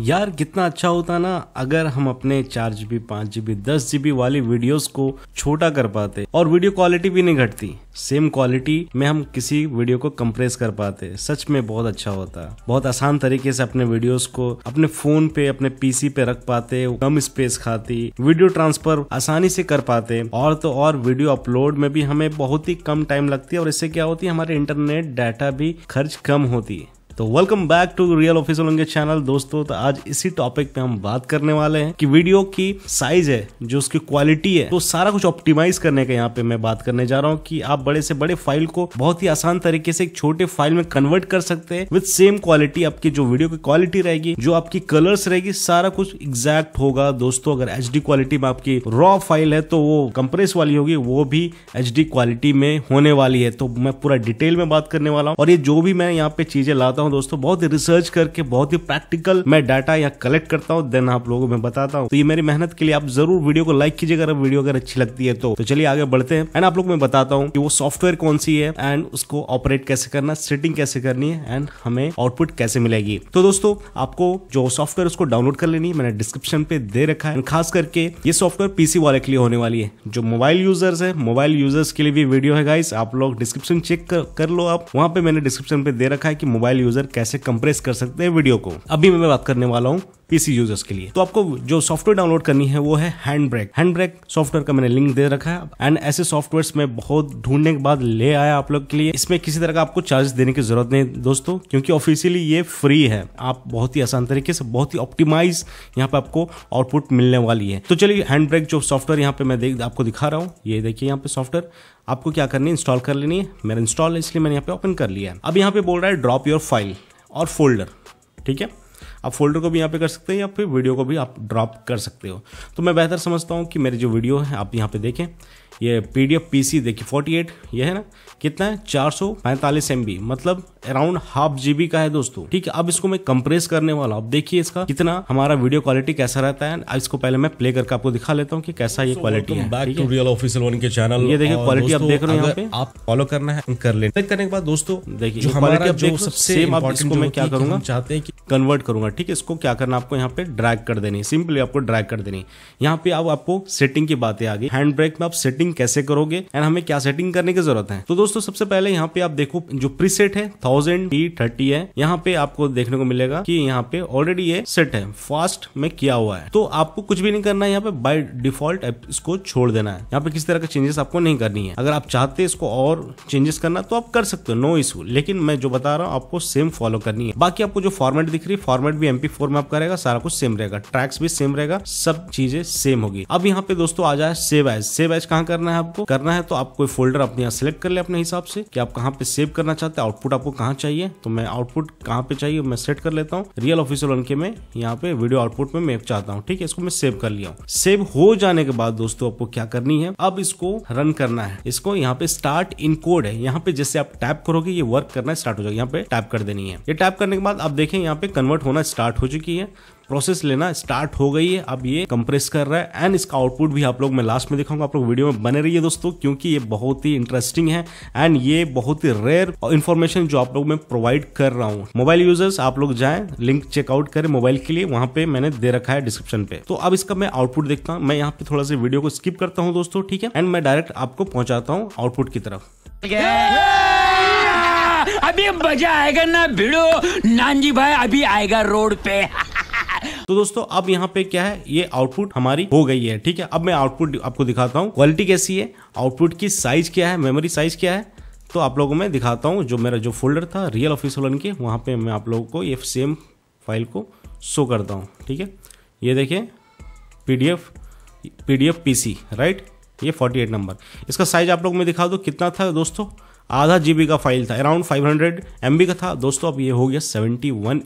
यार कितना अच्छा होता ना अगर हम अपने चार जीबी पांच जीबी दस जीबी वाली वीडियोस को छोटा कर पाते और वीडियो क्वालिटी भी नहीं घटती सेम क्वालिटी में हम किसी वीडियो को कंप्रेस कर पाते सच में बहुत अच्छा होता बहुत आसान तरीके से अपने वीडियोस को अपने फोन पे अपने पीसी पे रख पाते कम स्पेस खाती वीडियो ट्रांसफर आसानी से कर पाते और तो और वीडियो अपलोड में भी हमें बहुत ही कम टाइम लगती है और इससे क्या होती है हमारे इंटरनेट डाटा भी खर्च कम होती है तो welcome back to real officer उनके चैनल दोस्तों तो आज इसी टॉपिक पे हम बात करने वाले हैं कि वीडियो की साइज है जो उसकी क्वालिटी है तो सारा कुछ ऑप्टिमाइज करने का यहाँ पे मैं बात करने जा रहा हूँ कि आप बड़े से बड़े फाइल को बहुत ही आसान तरीके से एक छोटे फाइल में कन्वर्ट कर सकते हैं विद सेम क्वालिटी आपकी जो वीडियो की क्वालिटी रहेगी जो आपकी कलर्स रहेगी सारा कुछ एग्जैक्ट होगा दोस्तों अगर एच क्वालिटी में आपकी रॉ फाइल है तो वो कंप्रेस वाली होगी वो भी एच क्वालिटी में होने वाली है तो मैं पूरा डिटेल में बात करने वाला हूँ और ये जो भी मैं यहाँ पे चीजें लाता करता हूँ दोस्तों बहुत ही रिसर्च करके बहुत ही प्रैक्टिकल मैं डाटा या कलेक्ट करता हूँ देन आप लोगों में बताता हूँ तो ये मेरी मेहनत के लिए आप जरूर वीडियो को लाइक कीजिए अगर वीडियो अगर अच्छी लगती है तो, तो चलिए आगे बढ़ते हैं एंड आप लोग मैं बताता हूँ कि वो सॉफ्टवेयर कौन सी है एंड उसको ऑपरेट कैसे करना सेटिंग कैसे करनी है एंड हमें आउटपुट कैसे मिलेगी तो दोस्तों आपको जो सॉफ्टवेयर उसको डाउनलोड कर लेनी है मैंने डिस्क्रिप्शन पे दे रखा है खास करके ये सॉफ्टवेयर पीसी वाले के लिए होने वाली है जो मोबाइल यूजर्स है मोबाइल यूजर्स के लिए भी वीडियो है गाइस आप लोग डिस्क्रिप्शन चेक कर, कर लो आप वहां पे मैंने डिस्क्रिप्शन पे दे रखा है कि मोबाइल यूजर कैसे कंप्रेस कर सकते हैं वीडियो को अभी मैं बात करने वाला हूँ पीसी यूजर्स के लिए तो आपको जो सॉफ्टवेयर डाउनलोड करनी है वो है hand brake hand brake software का मैंने लिंक दे रखा है एंड ऐसे सॉफ्टवेयर में बहुत ढूंढने के बाद ले आया आप लोग के लिए इसमें किसी तरह का आपको चार्ज देने की जरूरत नहीं दोस्तों क्योंकि ऑफिशियली ये फ्री है आप बहुत ही आसान तरीके से बहुत ही ऑप्टिमाइज यहाँ पे आपको आउटपुट मिलने वाली है तो चलिए हैंड ब्रेक जो सॉफ्टवेयर यहाँ पे मैं देख आपको दिखा रहा हूँ ये देखिए यहाँ पे सॉफ्टवेयर आपको क्या करनी है इंस्टॉल कर लेनी है मेरा इंस्टॉल है इसलिए मैंने यहाँ पे ओपन कर लिया है अब यहाँ पे बोल रहा है ड्रॉप योर फाइल और फोल्डर ठीक है आप फोल्डर को भी यहाँ पे कर सकते हो या फिर वीडियो को भी आप ड्रॉप कर सकते हो तो मैं बेहतर समझता हूँ कि मेरे जो वीडियो है आप यहाँ पे देखें ये P D F P C देखिए फोर्टी एट ये है ना कितना है चार सौ पैंतालीस एम बी मतलब अराउंड हाफ जीबी का है दोस्तों ठीक है अब इसको मैं कंप्रेस करने वाला हूँ देखिए इसका कितना हमारा वीडियो क्वालिटी कैसा रहता है अब इसको पहले मैं प्ले करके आपको दिखा लेता हूँ कि कैसा ये क्वालिटी है back to real official one के चैनल ये देखिए क्वालिटी आप देख रहे हैं आप फॉलो करना है कर ले करने के बाद दोस्तों देखिए हमारा जो सबसे इसको मैं क्या करूंगा चाहते हैं कन्वर्ट करूंगा ठीक है इसको क्या करना आपको यहाँ पे ड्रैग कर देनी सिंपली आपको ड्रैग कर देनी यहाँ पे अब आपको सेटिंग की बातें आ गई हैंड ब्रेक में आप सेटिंग कैसे करोगे एंड हमें क्या सेटिंग करने की जरूरत है तो दोस्तों सबसे पहले यहाँ पे आप देखो जो प्रीसेट है थाउजेंड टी थर्टी है यहाँ पे आपको देखने को मिलेगा कि यहाँ पे ऑलरेडी ये सेट है फास्ट में किया हुआ है तो आपको कुछ भी नहीं करना है यहाँ पे बाय डिफॉल्ट इसको छोड़ देना है यहाँ पे किसी तरह का चेंजेस आपको नहीं करनी है अगर आप चाहते इसको और चेंजेस करना तो आप कर सकते हो नो इशू लेकिन मैं जो बता रहा हूँ आपको सेम फॉलो करनी है बाकी आपको जो फॉर्मेट दिख रही है फॉर्मेट भी एमपी फोर में आपका रहेगा सारा कुछ सेम रहेगा ट्रैक्स भी सेम रहेगा सब चीजें सेम होगी अब यहाँ पे दोस्तों आ जाए सेव एज सेव एज कहाँ करना है आपको करना है तो आप कोई फोल्डर अपने यहाँ सेलेक्ट कर ले अपने हिसाब से कि आप कहाँ पे सेव करना चाहते हैं आउटपुट आपको कहाँ चाहिए तो मैं आउटपुट कहाँ पे चाहिए मैं सेट कर लेता हूँ रियल ऑफिसियल वन के में यहाँ पे वीडियो आउटपुट में मैं चाहता हूँ ठीक है इसको मैं सेव कर लिया हूँ सेव हो जाने के बाद दोस्तों आपको क्या करनी है अब इसको रन करना है इसको यहाँ पे स्टार्ट इन कोड है यहाँ पे जैसे आप टैप करोगे ये वर्क करना स्टार्ट हो जाएगा यहाँ पे टैप कर देनी है ये टैप करने के बाद आप देखें यहाँ पे कन्वर्ट होना स्टार्ट हो चुकी है प्रोसेस लेना स्टार्ट हो गई है अब ये कंप्रेस कर रहा है एंड इसका आउटपुट भी आप लोग मैं लास्ट में दिखाऊंगा आप लोग वीडियो में बने रहिए दोस्तों क्योंकि ये बहुत ही इंटरेस्टिंग है एंड ये बहुत ही रेयर इन्फॉर्मेशन जो आप लोग मैं प्रोवाइड कर रहा हूँ मोबाइल यूजर्स आप लोग जाए लिंक चेकआउट करें मोबाइल के लिए वहां पे मैंने दे रखा है डिस्क्रिप्शन पे तो अब इसका मैं आउटपुट देखता हूँ मैं यहाँ पे थोड़ा सा वीडियो को स्किप करता हूँ दोस्तों ठीक है एंड मैं डायरेक्ट आपको पहुंचाता हूँ आउटपुट की तरफ अभी मजा आएगा ना भिड़ो नानजी भाई अभी आएगा रोड पे तो दोस्तों अब यहाँ पे क्या है ये आउटपुट हमारी हो गई है ठीक है अब मैं आउटपुट आपको दिखाता हूँ क्वालिटी कैसी है आउटपुट की साइज क्या है मेमोरी साइज क्या है तो आप लोगों में दिखाता हूँ जो मेरा जो फोल्डर था रियल ऑफिस वन के वहाँ पे मैं आप लोगों को ये सेम फाइल को शो करता हूँ ठीक है ये देखिए P D F P D F P C right ये 48 नंबर इसका साइज आप लोग में दिखा दो कितना था दोस्तों आधा जीबी का फाइल था अराउंड 500 हंड्रेड का था दोस्तों अब ये हो गया 71 वन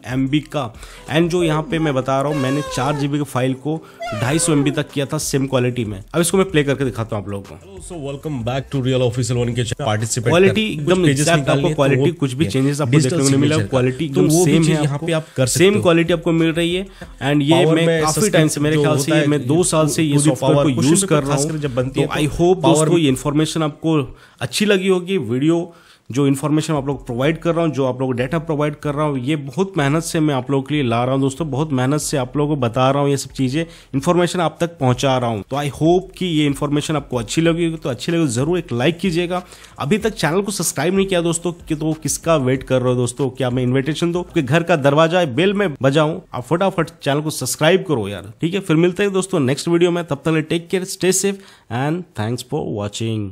का एंड जो यहाँ पे मैं बता रहा हूँ मैंने चार जीबी के फाइल को 250 सौ तक किया था सेम क्वालिटी में अब इसको मैं प्ले करके दिखाता हूँ आप लोगों को welcome back to real official one के पार्टिसिपेट क्वालिटी एकदम क्वालिटी तो कुछ भी चेंजेस आपको देखने को मिला क्वालिटी तो एकदम सेम है यहाँ पे आप कर सेम क्वालिटी आपको मिल रही है एंड ये मैं काफी टाइम से मेरे ख्याल से मैं दो साल से ये सॉफ्टवेयर को यूज कर रहा हूँ आई होप तो दोस्तों ये इन्फॉर्मेशन आपको अच्छी लगी होगी वीडियो वीडियो जो इन्फॉर्मेशन आप लोग प्रोवाइड कर रहा हूँ जो आप लोग डाटा प्रोवाइड कर रहा हूँ ये बहुत मेहनत से मैं आप लोगों के लिए ला रहा हूँ दोस्तों बहुत मेहनत से आप लोगों को बता रहा हूँ ये सब चीज़ें इन्फॉर्मेशन आप तक पहुँचा रहा हूँ तो आई होप कि ये इन्फॉर्मेशन आपको अच्छी लगी तो अच्छी लगेगी ज़रूर एक लाइक कीजिएगा अभी तक चैनल को सब्सक्राइब नहीं किया दोस्तों कि तो किसका वेट कर रहे हो दोस्तों क्या मैं इन्विटेशन दो कि घर का दरवाजा है बेल में बजाऊँ आप फटाफट चैनल को सब्सक्राइब करो यार ठीक है फिर मिलते हैं दोस्तों नेक्स्ट वीडियो में तब तक take care stay safe and thanks for watching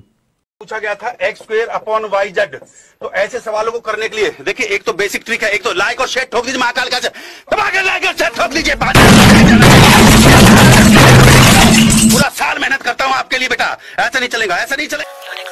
पूछा गया था X square upon Y Z तो ऐसे सवालों को करने के लिए देखिए एक तो बेसिक ट्रिक है एक तो लाइक और शेयर ठोक दीजिए महाकाल का लाइक और शेयर ठोक दीजिए पूरा साल मेहनत करता हूँ आपके लिए बेटा ऐसा नहीं चलेगा ऐसा नहीं चलेगा